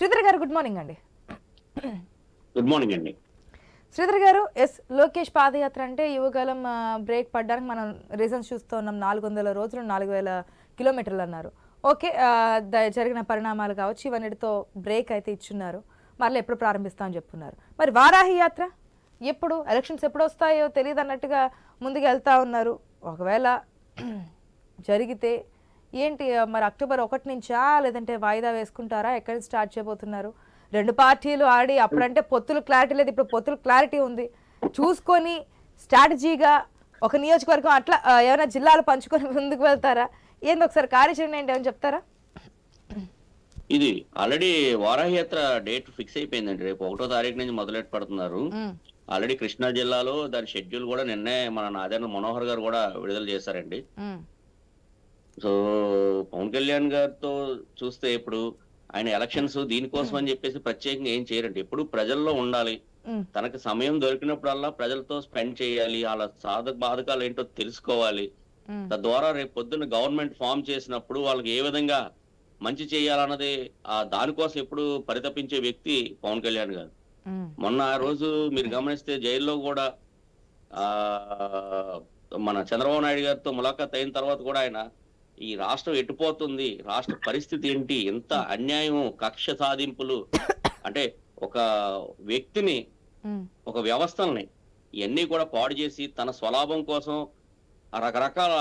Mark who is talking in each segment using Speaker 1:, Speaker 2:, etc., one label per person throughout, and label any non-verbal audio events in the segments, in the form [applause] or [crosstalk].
Speaker 1: శ్రీధర్ గారు good morning అండి good morning అండి శ్రీధర్ గారు ఎస్ లోకేష్ పాదయాత్ర అంటే యువగాలం బ్రేక్ పడడానికి మనం రీజన్స్ చూస్తూ ఉన్నాం నాలుగు వందల రోజులు నాలుగు వేల కిలోమీటర్లు అన్నారు ఓకే జరిగిన పరిణామాలు కావచ్చు ఇవన్నీతో బ్రేక్ అయితే ఇచ్చున్నారు మరలా ఎప్పుడు ప్రారంభిస్తామని చెప్తున్నారు మరి వారాహి యాత్ర ఎప్పుడు ఎలక్షన్స్ ఎప్పుడు వస్తాయో తెలియదు అన్నట్టుగా ముందుకు వెళ్తా ఉన్నారు ఒకవేళ [clears throat] జరిగితే ఏంటి మరి అక్టోబర్ ఒకటి నుంచా లేదంటే వాయిదా వేసుకుంటారా ఎక్కడ స్టార్ట్ చేయబోతున్నారు రెండు పార్టీలు ఆడి అప్పుడంటే పొత్తులు క్లారిటీ లేదు ఇప్పుడు పొత్తులు క్లారిటీ ఉంది చూసుకొని స్ట్రాటజీగా ఒక నియోజకవర్గం అట్లా ఏమైనా జిల్లాలు పంచుకొని ముందుకు వెళ్తారా ఏంది ఒకసారి కార్యాచరణ ఏంటి అని చెప్తారా
Speaker 2: ఇది ఆల్రెడీ వారాహయాత్ర డేట్ ఫిక్స్ అయిపోయిందండి రేపు ఒకటో తారీఖు నుంచి మొదలెట్టు పడుతున్నారు ఆల్రెడీ కృష్ణా జిల్లాలో దాని షెడ్యూల్ కూడా నిన్నే మన నాదేంద్ర మనోహర్ గారు కూడా విడుదల చేశారండి సో పవన్ కళ్యాణ్ గారితో చూస్తే ఇప్పుడు ఆయన ఎలక్షన్స్ దీనికోసం అని చెప్పేసి ప్రత్యేకంగా ఏం చేయరండి ఎప్పుడు ప్రజల్లో ఉండాలి తనకు సమయం దొరికినప్పుడల్లా ప్రజలతో స్పెండ్ చేయాలి వాళ్ళ సాధక బాధకాలు ఏంటో తెలుసుకోవాలి తద్వారా రేపు పొద్దున్న గవర్నమెంట్ ఫామ్ చేసినప్పుడు వాళ్ళకి ఏ విధంగా మంచి చేయాలన్నది ఆ దానికోసం ఎప్పుడు పరితపించే వ్యక్తి పవన్ కళ్యాణ్ గారు మొన్న ఆ రోజు మీరు గమనిస్తే జైల్లో కూడా ఆ మన చంద్రబాబు నాయుడు గారితో ములాఖాత్ అయిన తర్వాత కూడా ఆయన ఈ రాష్ట్రం ఎట్టుపోతుంది రాష్ట్ర పరిస్థితి ఏంటి ఎంత అన్యాయం కక్ష సాధింపులు అంటే ఒక వ్యక్తిని ఒక వ్యవస్థల్ని ఇవన్నీ కూడా పాడు చేసి తన స్వలాభం కోసం రకరకాల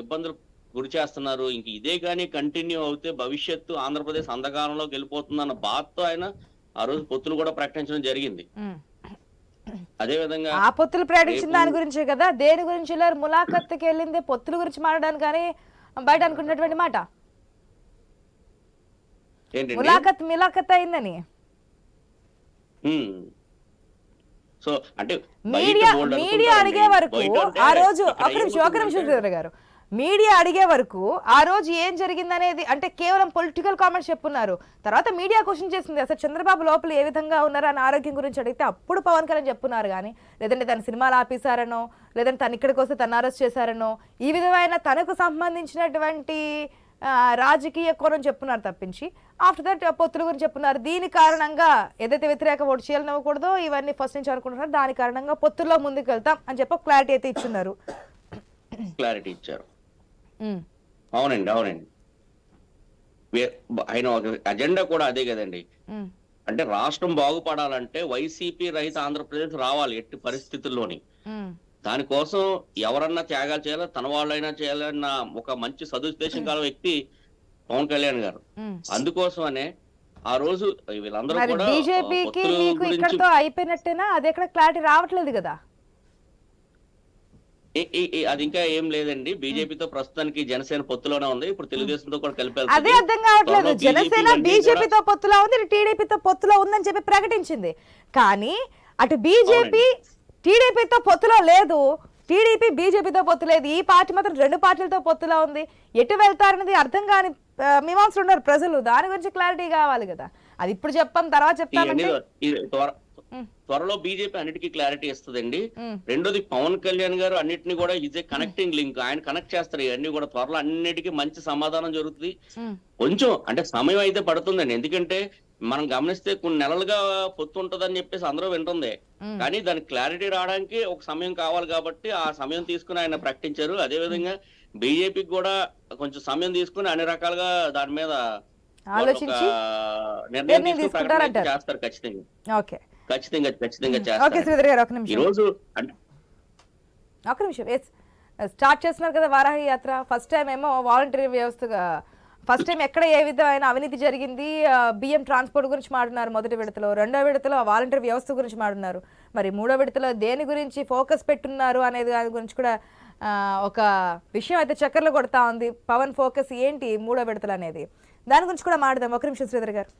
Speaker 2: ఇబ్బందులు గురి చేస్తున్నారు ఇంక ఇదే కానీ కంటిన్యూ అవుతే భవిష్యత్తు ఆంధ్రప్రదేశ్ అంధకారంలోకి వెళ్ళిపోతుంది అన్న బాధతో ఆయన ఆ రోజు పొత్తులు కూడా ప్రకటించడం జరిగింది అదే విధంగా ఆ పొత్తులు ప్రకటించిన దాని గురించే
Speaker 1: కదా దేని గురించి ములాఖత్కి వెళ్ళింది పొత్తుల గురించి మాట్లాడడానికి కానీ బయట అనుకున్నటువంటి మాట ములాఖత్ మిలాఖత్ అయిందని
Speaker 2: మీడియా మీడియా అడిగే వరకు ఆ రోజు ఒక నిమిషం ఒక నిమిషం
Speaker 1: గారు మీడియా అడిగే వరకు ఆ రోజు ఏం జరిగిందనేది అంటే కేవలం పొలిటికల్ కామెంట్స్ చెప్పున్నారు తర్వాత మీడియా క్వశ్చన్ చేసింది అసలు చంద్రబాబు లోపల ఏ విధంగా ఉన్నారో అని ఆరోగ్యం గురించి అడిగితే అప్పుడు పవన్ కళ్యాణ్ చెప్పున్నారు కానీ లేదంటే తన సినిమాలు ఆపేశారనో లేదంటే తను ఇక్కడికి వస్తే తను అరెస్ట్ చేశారనో ఈ విధమైన తనకు సంబంధించినటువంటి రాజకీయ కోణం చెప్పున్నారు తప్పించి ఆఫ్టర్ దట్ పొత్తుల గురించి చెప్పున్నారు దీని కారణంగా ఏదైతే వ్యతిరేక ఓటు చేయాలనివ్వకూడదో ఇవన్నీ ఫస్ట్ నుంచి అనుకుంటున్నారు దాని కారణంగా పొత్తుల్లో ముందుకు వెళ్తాం అని చెప్పి క్లారిటీ అయితే ఇచ్చున్నారు
Speaker 2: క్లారిటీ ఇచ్చారు అవునండి అవునండి ఆయన అజెండా కూడా అదే కదండి అంటే రాష్ట్రం బాగుపడాలంటే వైసీపీ రైతు ఆంధ్రప్రదేశ్ రావాలి ఎట్టి పరిస్థితుల్లోని దానికోసం ఎవరన్నా త్యాగాలు చేయాలా తన వాళ్ళైనా చేయాలన్న ఒక మంచి సదుద్దేశం గల వ్యక్తి పవన్ కళ్యాణ్ గారు అందుకోసమనే ఆ రోజు వీళ్ళందరూ కూడా బీజేపీకి
Speaker 1: అయిపోయినట్టేనా అది ఎక్కడ క్లారిటీ రావట్లేదు కదా
Speaker 2: అది ఇంకా ఏం లేదండి బీజేపీతో ప్రస్తుతానికి జనసేన పొత్తులోనే ఉంది ఇప్పుడు తెలుగుదేశంతో కూడా కలిపి అదే అర్థం కావట్లేదు జనసేన బీజేపీతో
Speaker 1: పొత్తులో ఉంది టీడీపీతో పొత్తులో ఉందని చెప్పి ప్రకటించింది కానీ అటు బీజేపీ టీడీపీతో పొత్తులో లేదు టీడీపీ బీజేపీతో పొత్తు లేదు ఈ పార్టీ మాత్రం రెండు పార్టీలతో పొత్తులా ఉంది ఎటు వెళ్తారనేది అర్థం కాని మీమాంసలు ఉన్నారు ప్రజలు దాని గురించి క్లారిటీ కావాలి కదా అది ఇప్పుడు చెప్పాం తర్వాత చెప్తాను
Speaker 2: Hmm. త్వరలో బీజేపీ అన్నిటికీ క్లారిటీ ఇస్తుందండి hmm. రెండోది పవన్ కళ్యాణ్ గారు అన్నిటిని కూడా ఇదే ఏ కనెక్టింగ్ లింక్ ఆయన కనెక్ట్ చేస్తారు ఇవన్నీ కూడా త్వరలో అన్నిటికీ మంచి సమాధానం జరుగుతుంది hmm. కొంచెం అంటే సమయం అయితే పడుతుందండి ఎందుకంటే మనం గమనిస్తే కొన్ని నెలలుగా పొత్తు ఉంటదని చెప్పేసి అందరూ వింటుంది కానీ దానికి క్లారిటీ రావడానికి ఒక సమయం కావాలి కాబట్టి ఆ సమయం తీసుకుని ఆయన ప్రకటించారు అదే విధంగా బీజేపీకి కూడా కొంచెం సమయం తీసుకుని అన్ని రకాలుగా దాని మీద నిర్ణయం తీసుకుంటారు ఖచ్చితంగా ఓకే ఖచ్చితంగా ఖచ్చితంగా చేస్తారు ఈ రోజు
Speaker 1: ఒక నిమిషం స్టార్ట్ చేస్తున్నారు కదా వారాహ యాత్ర ఫస్ట్ టైం ఏమో వాలంటరీ వ్యవస్థగా ఫస్ట్ టైం ఎక్కడ ఏ విధమైన అవినీతి జరిగింది బియ్యం ట్రాన్స్పోర్ట్ గురించి మాట్లాడున్నారు మొదటి విడతలో రెండో విడతలో వాలంటీర్ వ్యవస్థ గురించి మాట్లాడున్నారు మరి మూడో విడతలో దేని గురించి ఫోకస్ పెట్టున్నారు అనేది దాని గురించి కూడా ఒక విషయం అయితే చక్కర్లు కొడతా ఉంది పవన్ ఫోకస్ ఏంటి మూడో విడతలు అనేది దాని గురించి కూడా మాట్లాడదాం ఒక నిమిషం శ్రీధర్ గారు